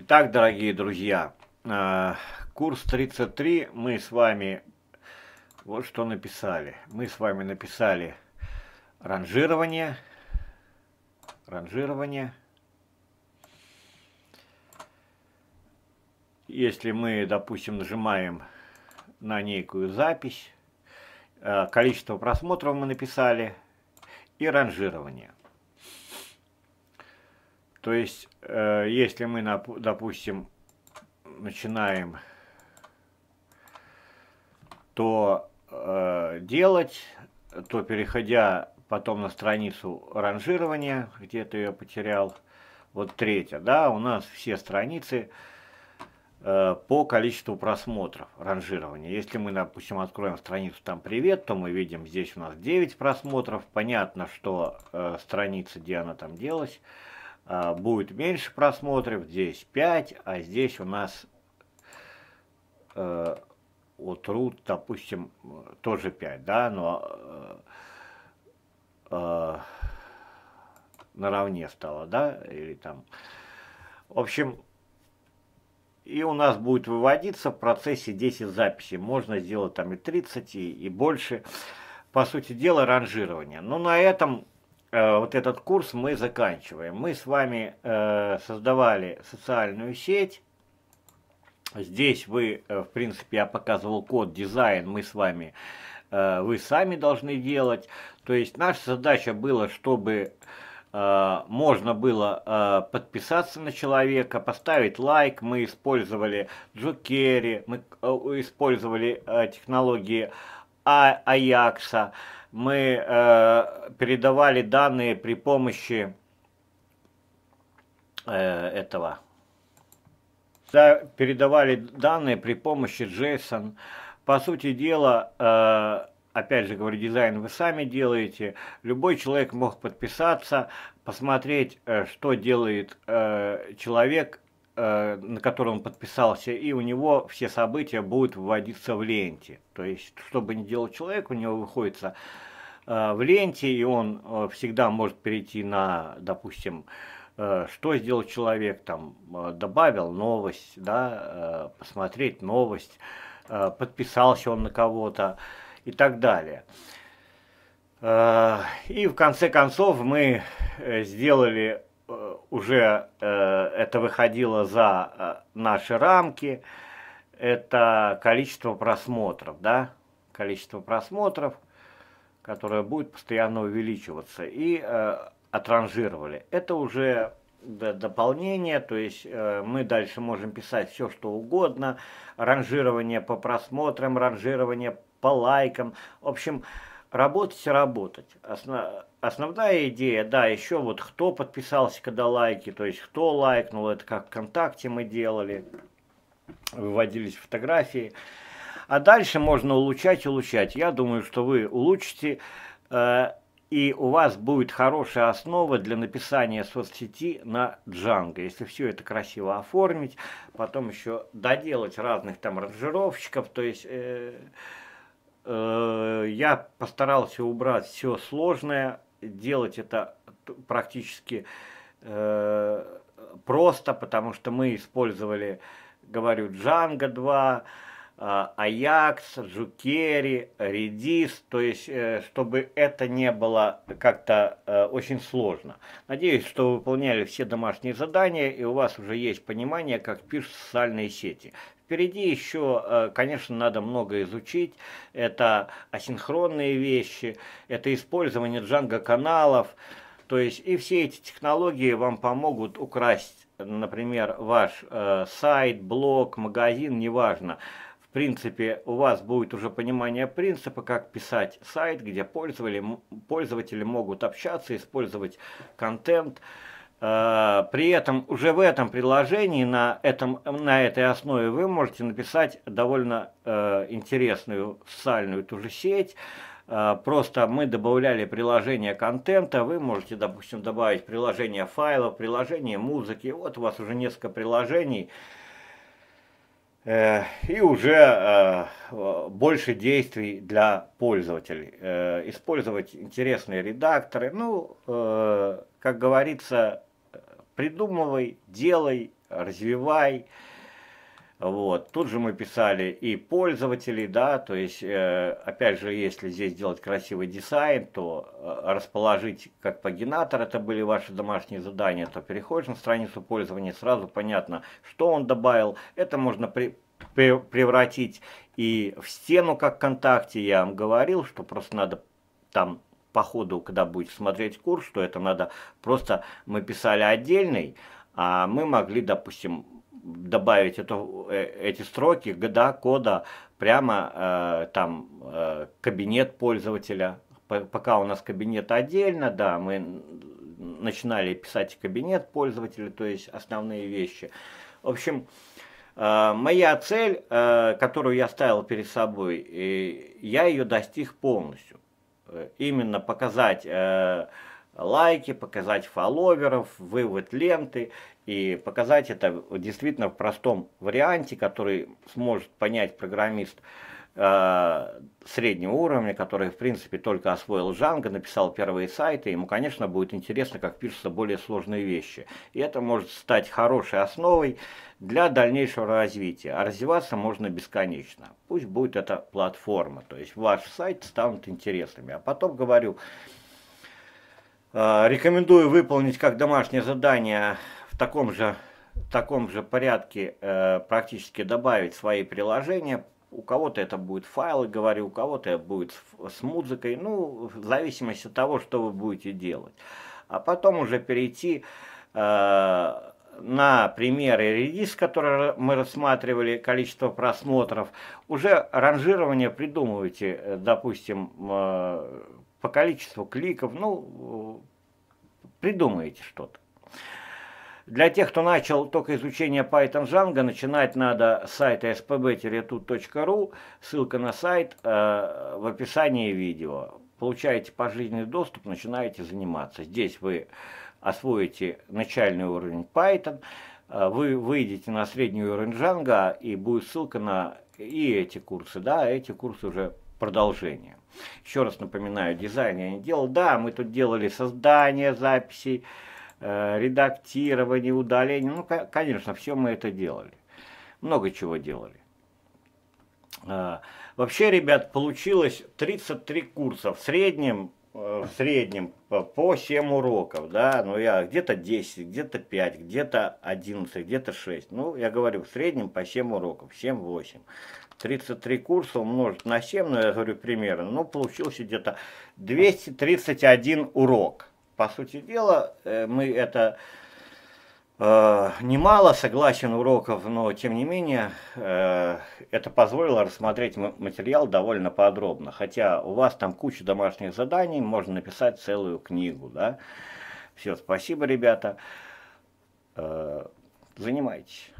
Итак, дорогие друзья, э, курс 33 мы с вами, вот что написали. Мы с вами написали ранжирование, ранжирование. Если мы, допустим, нажимаем на некую запись, э, количество просмотров мы написали и ранжирование. То есть, э, если мы, допустим, начинаем, то э, делать, то переходя потом на страницу ранжирования, где то я потерял, вот третья, да, у нас все страницы э, по количеству просмотров ранжирования. Если мы, допустим, откроем страницу там «Привет», то мы видим, здесь у нас 9 просмотров. Понятно, что э, страница, где она там делась, а, будет меньше просмотров, здесь 5, а здесь у нас э, труд, допустим, тоже 5, да, но э, э, наравне стало, да, или там. В общем, и у нас будет выводиться в процессе 10 записей. Можно сделать там и 30, и, и больше. По сути дела, ранжирование. Но на этом Э, вот этот курс мы заканчиваем. Мы с вами э, создавали социальную сеть. Здесь вы, э, в принципе, я показывал код дизайн, мы с вами, э, вы сами должны делать. То есть наша задача была, чтобы э, можно было э, подписаться на человека, поставить лайк. Мы использовали Джокери, мы использовали технологии а Аякса мы э, передавали данные при помощи э, этого. Да, передавали данные при помощи JSON. По сути дела, э, опять же говорю, дизайн вы сами делаете. Любой человек мог подписаться, посмотреть, э, что делает э, человек Э, на который он подписался, и у него все события будут вводиться в ленте. То есть, что бы ни делал человек, у него выходится э, в ленте, и он э, всегда может перейти на, допустим, что сделал человек, там, добавил новость, да, посмотреть новость, подписался он на кого-то и так далее. И в конце концов мы сделали уже э, это выходило за э, наши рамки, это количество просмотров, да, количество просмотров, которое будет постоянно увеличиваться, и э, отранжировали. Это уже дополнение, то есть э, мы дальше можем писать все, что угодно, ранжирование по просмотрам, ранжирование по лайкам, в общем, работать и работать. Осно... Основная идея, да, еще вот кто подписался, когда лайки, то есть кто лайкнул, это как ВКонтакте мы делали, выводились фотографии. А дальше можно улучшать, улучшать. Я думаю, что вы улучшите, э, и у вас будет хорошая основа для написания соцсети на Django. Если все это красиво оформить, потом еще доделать разных там ранжировщиков, то есть... Э, Э, я постарался убрать все сложное, делать это практически э, просто, потому что мы использовали, говорю, Django 2, э, Ajax, э, Redis, то есть, э, чтобы это не было как-то очень сложно. Надеюсь, что вы выполняли все домашние задания, и у вас уже есть понимание, как пишут социальные сети. Впереди еще, э, конечно, надо много изучить. Это асинхронные вещи, это использование джанго-каналов. То есть и все эти технологии вам помогут украсть, например, ваш э, сайт, блог, магазин, неважно. В принципе, у вас будет уже понимание принципа, как писать сайт, где пользователи, пользователи могут общаться, использовать контент. Э, при этом уже в этом приложении, на, этом, на этой основе вы можете написать довольно э, интересную социальную ту же сеть. Э, просто мы добавляли приложение контента, вы можете, допустим, добавить приложение файлов, приложение музыки. Вот у вас уже несколько приложений, э, и уже э, больше действий для пользователей. Э, использовать интересные редакторы, ну, э, как говорится, придумывай, делай, развивай. Вот. Тут же мы писали и пользователей, да, то есть, э, опять же, если здесь делать красивый дизайн, то э, расположить как пагинатор, это были ваши домашние задания, то переходишь на страницу пользования, сразу понятно, что он добавил. Это можно при, при, превратить и в стену, как ВКонтакте, я вам говорил, что просто надо там по ходу, когда будете смотреть курс, то это надо просто, мы писали отдельный, а мы могли, допустим, добавить эту, э, эти строки, года, кода, прямо э, там э, кабинет пользователя. пока у нас кабинет отдельно, да, мы начинали писать кабинет пользователя, то есть основные вещи. В общем, э, моя цель, э, которую я ставил перед собой, э, я ее достиг полностью. Э, именно показать э, лайки, показать фолловеров, вывод ленты и показать это действительно в простом варианте, который сможет понять программист. Э, среднего уровня, который, в принципе, только освоил Жанга, написал первые сайты, ему, конечно, будет интересно, как пишутся более сложные вещи. И это может стать хорошей основой для дальнейшего развития. А развиваться можно бесконечно. Пусть будет эта платформа, то есть ваш сайт станут интересными. А потом говорю, э, рекомендую выполнить как домашнее задание в таком же в таком же порядке э, практически добавить свои приложения, у кого-то это будет файлы, говорю, у кого-то это будет с, музыкой, ну, в зависимости от того, что вы будете делать. А потом уже перейти э, на примеры редис, которые мы рассматривали, количество просмотров. Уже ранжирование придумывайте, э, допустим, э, по количеству кликов, ну, придумаете что-то. Для тех, кто начал только изучение Python Django, начинать надо с сайта spb-tut.ru, ссылка на сайт э, в описании видео. Получаете пожизненный доступ, начинаете заниматься. Здесь вы освоите начальный уровень Python, э, вы выйдете на средний уровень Django и будет ссылка на и эти курсы, да, эти курсы уже продолжение. Еще раз напоминаю, дизайн я не делал. Да, мы тут делали создание записей, Э, редактирование, удаление. Ну, конечно, все мы это делали. Много чего делали. А, вообще, ребят, получилось 33 курса в среднем, э, в среднем по 7 уроков, да, ну я где-то 10, где-то 5, где-то 11, где-то 6, ну я говорю в среднем по 7 уроков, 7-8. 33 курса умножить на 7, ну я говорю примерно, ну получился где-то 231 урок по сути дела, э, мы это э, немало, согласен уроков, но тем не менее э, это позволило рассмотреть материал довольно подробно. Хотя у вас там куча домашних заданий, можно написать целую книгу. Да? Все, спасибо, ребята. Э, занимайтесь.